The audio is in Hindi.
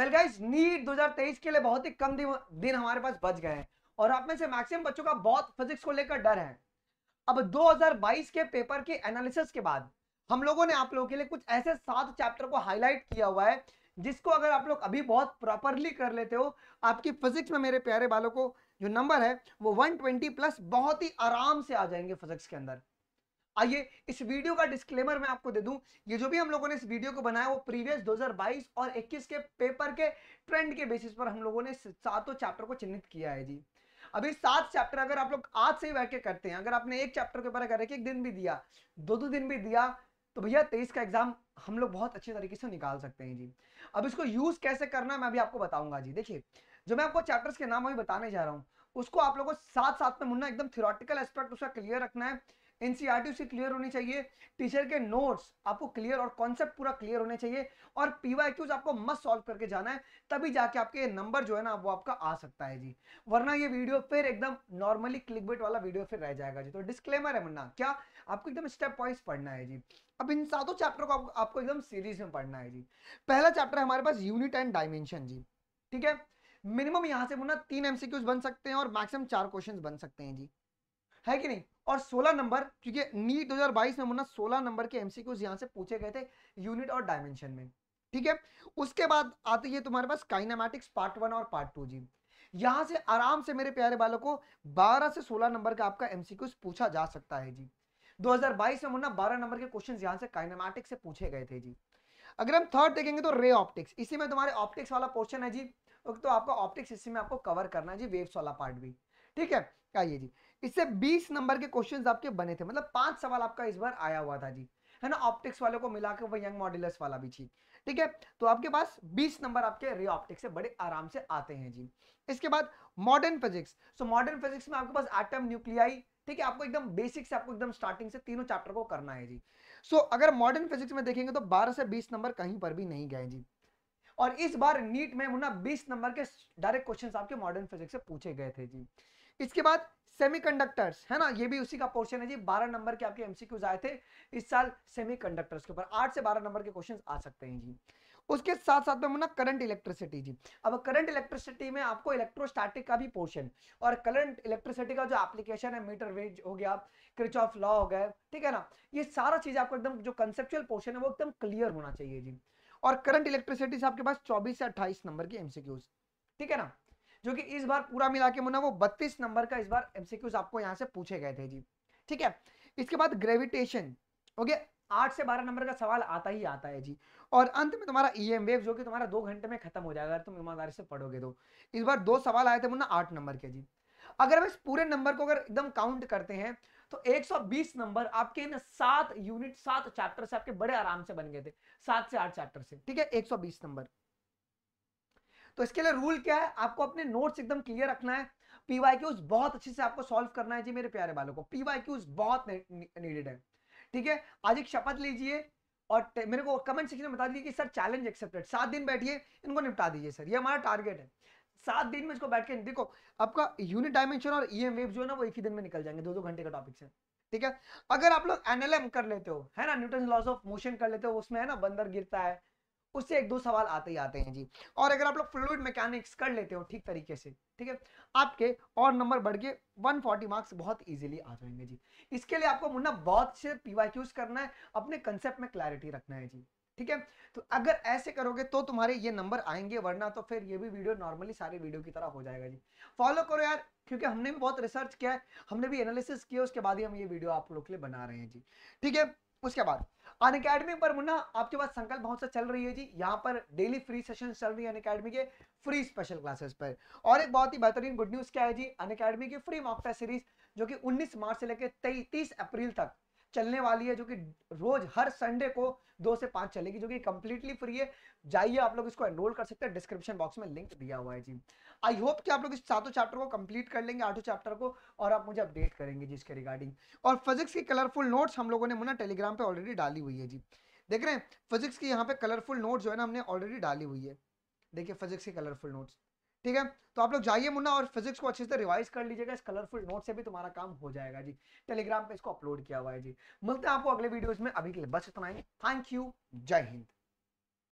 वेल गाइस नीट 2023 के लिए बहुत ही कम दिन, हमारे पास बच गए हैं और आप में से मैक्सिमम बच्चों का बहुत फिजिक्स को लेकर डर है अब 2022 के पेपर के एनालिसिस के बाद हम लोगों ने आप लोगों के लिए कुछ ऐसे सात चैप्टर को हाईलाइट किया हुआ है जिसको अगर आप लोग अभी बहुत प्रॉपरली कर लेते हो आपकी फिजिक्स में मेरे प्यारे बालों को जो नंबर है वो 120 प्लस बहुत ही आराम से आ जाएंगे फिजिक्स के अंदर आइए इस वीडियो का डिस्क्लेमर मैं आपको दे दूं ये जो भी हम लोगों ने इस वीडियो को बनाया वो प्रीवियस 2022 और 21 के पेपर के ट्रेंड के बेसिस पर हम लोगों ने सातों चैप्टर को चिन्हित किया है जी अभी सात चैप्टर अगर आप लोग आज से ही बैठ के करते हैं अगर आपने एक चैप्टर के ऊपर अगर एक दिन भी दिया दो दो दिन भी दिया तो भैया तेईस का एग्जाम हम लोग बहुत अच्छे तरीके से निकाल सकते हैं जी अब इसको यूज कैसे करना मैं अभी आपको बताऊंगा जी देखिए जो मैं आपको चैप्टर्स के नाम अभी बताने जा रहा हूँ उसको आप लोगों को साथ साथ में मुन्ना एकदम थियोरटिकल एस्पेक्ट उसका क्लियर रखना है एनसीईआरटी e उसकी क्लियर होनी चाहिए टीचर के नोट्स आपको क्लियर और कॉन्सेप्ट पूरा क्लियर होने चाहिए और पीवाईक्यूज आपको मस्त सॉल्व करके जाना है तभी जाके आपके नंबर जो है ना वो आपका आ सकता है जी वरना ये वीडियो फिर एकदम नॉर्मली क्लिकबेट वाला वीडियो फिर रह जाएगा जी तो डिस्क्लेमर है मुन्ना क्या आपको एकदम स्टेप वाइज पढ़ना है जी अब इन सातों चैप्टर को आपको एकदम सीरीज में पढ़ना है जी पहला चैप्टर है हमारे पास यूनिट एंड डायमेंशन जी ठीक है मिनिमम यहां से मुन्ना तीन एमसीक्यूज बन सकते हैं और मैक्सिमम चार क्वेश्चन बन सकते हैं जी है कि नहीं और 16 नंबर क्योंकि नीट 2022 में मुन्ना 16 नंबर के एमसीक्यूज यहां से पूछे गए थे यूनिट और डायमेंशन में ठीक है उसके बाद आती है तुम्हारे पास काइनामेटिक्स पार्ट वन और पार्ट टू जी यहां से आराम से मेरे प्यारे बालों को 12 से 16 नंबर का आपका एमसीक्यूज पूछा जा सकता है जी 2022 में मुन्ना 12 नंबर के क्वेश्चन यहां से काइनामेटिक्स से पूछे गए थे जी अगर हम थर्ड देखेंगे तो रे ऑप्टिक्स इसी में तुम्हारे ऑप्टिक्स वाला पोर्शन है जी तो आपका ऑप्टिक्स इसी में आपको कवर करना है जी वेव्स वाला पार्ट भी ठीक है आइए जी इससे 20 नंबर के क्वेश्चंस आपके बने थे मतलब पांच सवाल आपका इस बार आया हुआ था जी है ना ऑप्टिक्स वालों को मिला के वो यंग मॉड्यूलर्स वाला भी ठीक ठीक है तो आपके पास 20 नंबर आपके रे ऑप्टिक्स से बड़े आराम से आते हैं जी इसके बाद modern physics so modern physics में आपके पास एटम न्यूक्लियाई ठीक है आपको एकदम बेसिक से आपको एकदम स्टार्टिंग से तीनों चैप्टर को करना है जी सो so, अगर मॉडर्न फिजिक्स में देखेंगे तो बारह से बीस नंबर कहीं पर भी नहीं गए जी और इस बार नीट में मुन्ना बीस नंबर के डायरेक्ट क्वेश्चन आपके मॉडर्न फिजिक्स से पूछे गए थे जी इसके बाद सेमीकंडक्टर्स है ना ये भी उसी का पोर्शन है जी 12 नंबर के आपके एमसीक्यूज आए थे इस साल सेमीकंडक्टर्स के ऊपर 8 से 12 नंबर के क्वेश्चन आ सकते हैं जी उसके साथ साथ में ना करंट इलेक्ट्रिसिटी जी अब करंट इलेक्ट्रिसिटी में आपको इलेक्ट्रोस्टैटिक का भी पोर्शन और करंट इलेक्ट्रिसिटी का जो एप्लीकेशन है मीटर वेज हो गया क्रिच ऑफ लॉ हो गया ठीक है ना ये सारा चीज आपको एकदम जो कंसेप्चुअल पोर्शन है वो एकदम क्लियर होना चाहिए जी और करंट इलेक्ट्रिसिटी से आपके पास चौबीस से अट्ठाईस नंबर की एमसीक्यूज ठीक है ना जो कि इस बार पूरा मिला के मुना वो बत्तीस नंबर का इस बार एमसीक्यूज आपको यहाँ से पूछे गए थे जी ठीक है इसके बाद ग्रेविटेशन ओके आठ से बारह नंबर का सवाल आता ही आता है जी और अंत में तुम्हारा ई एम वेव जो कि तुम्हारा दो घंटे में खत्म हो जाएगा अगर तुम ईमानदारी से पढ़ोगे तो इस बार दो सवाल आए थे मुन्ना आठ नंबर के जी अगर हम इस पूरे नंबर को अगर एकदम काउंट करते हैं तो 120 नंबर आपके इन सात यूनिट सात चैप्टर से आपके बड़े आराम से बन गए थे सात से आठ चैप्टर से ठीक है 120 नंबर तो इसके लिए रूल क्या है आपको अपने नोट्स एकदम क्लियर रखना है पीवाई क्यूज बहुत अच्छे से आपको सॉल्व करना है जी मेरे प्यारे बालों को पीवाई क्यूज बहुत नीडेड है ठीक है आज एक शपथ लीजिए और मेरे को कमेंट सेक्शन में बता दीजिए कि सर चैलेंज एक्सेप्टेड सात दिन बैठिए इनको निपटा दीजिए सर ये हमारा टारगेट है सात दिन में इसको बैठ के देखो आपका यूनिट डायमेंशन और ई एम जो है ना वो एक ही दिन में निकल जाएंगे दो दो घंटे का टॉपिक से ठीक है अगर आप लोग एनएलएम कर लेते हो है ना न्यूटन लॉस ऑफ मोशन कर लेते हो उसमें है ना बंदर गिरता है उससे एक दो सवाल आते ही आते हैं जी और अगर आप लोग फ्लूड मैकेनिक्स कर लेते हो ठीक तरीके से ठीक है आपके और नंबर बढ़ के 140 मार्क्स बहुत इजीली आ जाएंगे जी इसके लिए आपको मुन्ना बहुत से पीवाईक्यूज करना है अपने कंसेप्ट में क्लैरिटी रखना है जी ठीक है तो अगर ऐसे करोगे तो तुम्हारे ये नंबर आएंगे वरना तो फिर ये भी वीडियो नॉर्मली सारे वीडियो की तरह हो जाएगा जी फॉलो करो यार क्योंकि हमने भी बहुत रिसर्च किया है हमने भी एनालिसिस किया उसके बाद ही हम ये वीडियो आप लोग के लिए बना रहे हैं जी ठीक है उसके बाद अन अकेडमी पर मुन्ना आपके पास संकल्प बहुत सा चल रही है जी यहाँ पर डेली फ्री सेशन चल रही है अन अकेडमी के फ्री स्पेशल क्लासेस पर और एक बहुत ही बेहतरीन गुड न्यूज क्या है जी अन अकेडमी की फ्री मॉक टेस्ट सीरीज जो कि 19 मार्च से लेकर 23 अप्रैल तक चलने वाली है जो कि रोज हर संडे को दो से पांच चलेगी जो कि कंप्लीटली फ्री है जाइए आप लोग इसको एनरोल कर सकते हैं डिस्क्रिप्शन बॉक्स में लिंक दिया हुआ है जी आई होप कि आप लोग इस सातों चैप्टर को कंप्लीट कर लेंगे आठों चैप्टर को और आप मुझे अपडेट करेंगे जी इसके रिगार्डिंग और फिजिक्स की कलरफुल नोट्स हम लोगों ने मुना टेलीग्राम पर ऑलरेडी डाली हुई है जी देख रहे हैं फिजिक्स की यहाँ पे कलरफुल नोट जो है ना हमने ऑलरेडी डाली हुई है देखिए फिजिक्स की कलरफुल नोट्स ठीक है तो आप लोग जाइए मुन्ना और फिजिक्स को अच्छे से रिवाइज कर लीजिएगा इस कलरफुल नोट से भी तुम्हारा काम हो जाएगा जी टेलीग्राम पे इसको अपलोड किया हुआ है जी मिलते हैं आपको अगले वीडियोस में अभी के लिए बस इतना ही थैंक यू जय हिंद